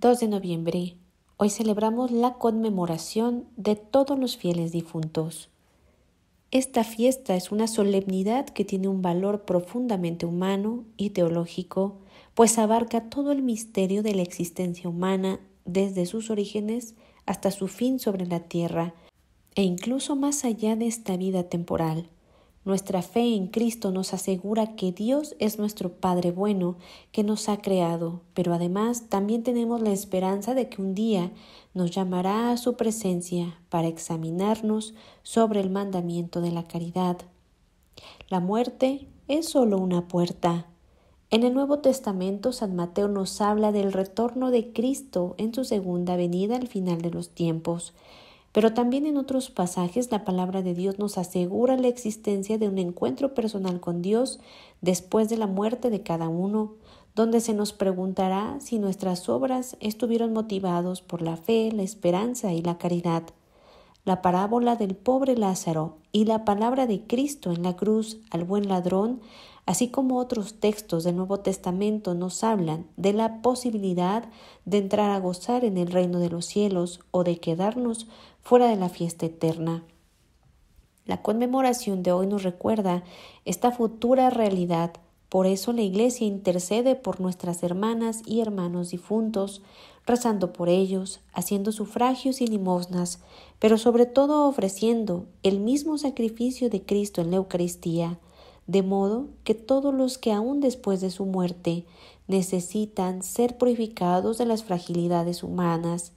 2 de noviembre. Hoy celebramos la conmemoración de todos los fieles difuntos. Esta fiesta es una solemnidad que tiene un valor profundamente humano y teológico, pues abarca todo el misterio de la existencia humana desde sus orígenes hasta su fin sobre la tierra, e incluso más allá de esta vida temporal. Nuestra fe en Cristo nos asegura que Dios es nuestro Padre bueno, que nos ha creado, pero además también tenemos la esperanza de que un día nos llamará a su presencia para examinarnos sobre el mandamiento de la caridad. La muerte es solo una puerta. En el Nuevo Testamento San Mateo nos habla del retorno de Cristo en su segunda venida al final de los tiempos. Pero también en otros pasajes la palabra de Dios nos asegura la existencia de un encuentro personal con Dios después de la muerte de cada uno, donde se nos preguntará si nuestras obras estuvieron motivados por la fe, la esperanza y la caridad. La parábola del pobre Lázaro y la palabra de Cristo en la cruz al buen ladrón así como otros textos del Nuevo Testamento nos hablan de la posibilidad de entrar a gozar en el reino de los cielos o de quedarnos fuera de la fiesta eterna. La conmemoración de hoy nos recuerda esta futura realidad, por eso la Iglesia intercede por nuestras hermanas y hermanos difuntos, rezando por ellos, haciendo sufragios y limosnas, pero sobre todo ofreciendo el mismo sacrificio de Cristo en la Eucaristía, de modo que todos los que aún después de su muerte necesitan ser purificados de las fragilidades humanas,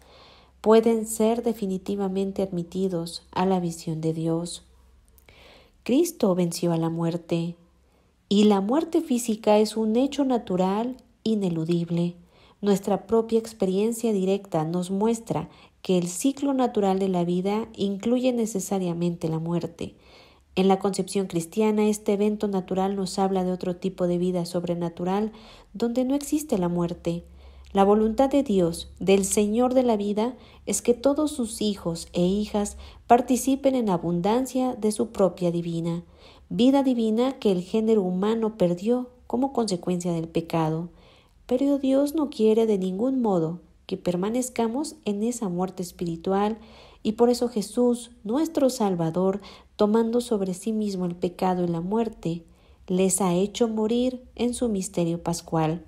pueden ser definitivamente admitidos a la visión de Dios. Cristo venció a la muerte, y la muerte física es un hecho natural ineludible. Nuestra propia experiencia directa nos muestra que el ciclo natural de la vida incluye necesariamente la muerte. En la concepción cristiana, este evento natural nos habla de otro tipo de vida sobrenatural donde no existe la muerte. La voluntad de Dios, del Señor de la vida, es que todos sus hijos e hijas participen en abundancia de su propia divina, vida divina que el género humano perdió como consecuencia del pecado. Pero Dios no quiere de ningún modo que permanezcamos en esa muerte espiritual, y por eso Jesús, nuestro Salvador, tomando sobre sí mismo el pecado y la muerte, les ha hecho morir en su misterio pascual.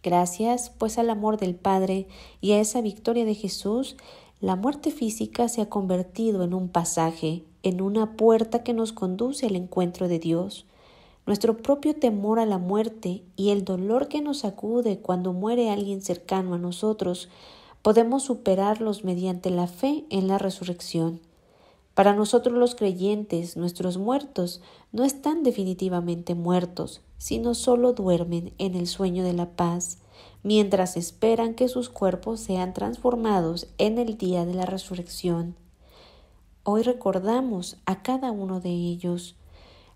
Gracias, pues al amor del Padre y a esa victoria de Jesús, la muerte física se ha convertido en un pasaje, en una puerta que nos conduce al encuentro de Dios. Nuestro propio temor a la muerte y el dolor que nos acude cuando muere alguien cercano a nosotros, podemos superarlos mediante la fe en la resurrección. Para nosotros los creyentes, nuestros muertos no están definitivamente muertos, sino solo duermen en el sueño de la paz, mientras esperan que sus cuerpos sean transformados en el día de la resurrección. Hoy recordamos a cada uno de ellos.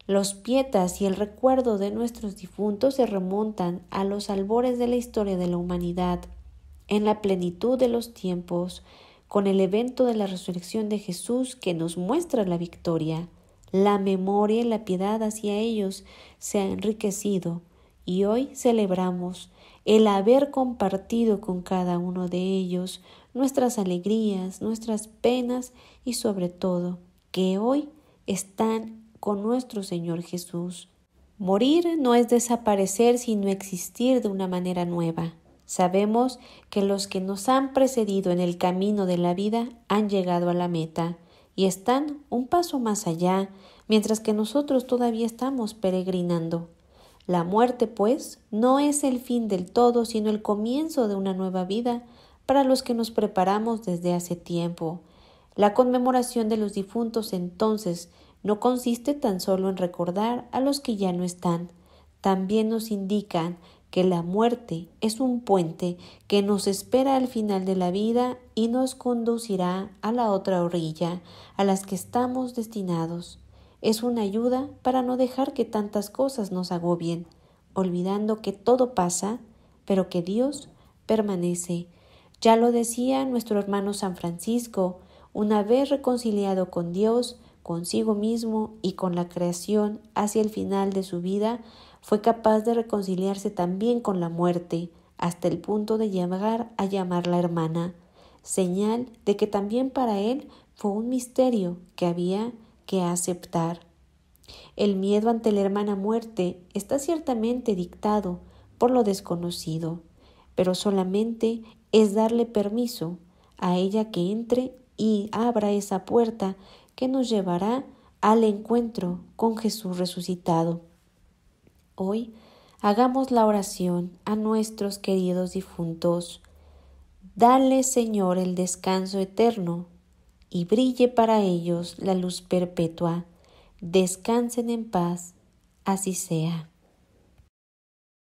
Los pietas y el recuerdo de nuestros difuntos se remontan a los albores de la historia de la humanidad. En la plenitud de los tiempos, con el evento de la resurrección de Jesús que nos muestra la victoria. La memoria y la piedad hacia ellos se ha enriquecido y hoy celebramos el haber compartido con cada uno de ellos nuestras alegrías, nuestras penas y sobre todo que hoy están con nuestro Señor Jesús. Morir no es desaparecer sino existir de una manera nueva. Sabemos que los que nos han precedido en el camino de la vida han llegado a la meta y están un paso más allá, mientras que nosotros todavía estamos peregrinando. La muerte, pues, no es el fin del todo, sino el comienzo de una nueva vida para los que nos preparamos desde hace tiempo. La conmemoración de los difuntos entonces no consiste tan solo en recordar a los que ya no están, también nos indican que la muerte es un puente que nos espera al final de la vida y nos conducirá a la otra orilla a las que estamos destinados. Es una ayuda para no dejar que tantas cosas nos agobien, olvidando que todo pasa, pero que Dios permanece. Ya lo decía nuestro hermano San Francisco, una vez reconciliado con Dios, consigo mismo y con la creación hacia el final de su vida, fue capaz de reconciliarse también con la muerte, hasta el punto de llegar a llamar la hermana, señal de que también para él fue un misterio que había que aceptar. El miedo ante la hermana muerte está ciertamente dictado por lo desconocido, pero solamente es darle permiso a ella que entre y abra esa puerta que nos llevará al encuentro con Jesús resucitado. Hoy hagamos la oración a nuestros queridos difuntos. Dale, Señor, el descanso eterno y brille para ellos la luz perpetua. Descansen en paz, así sea.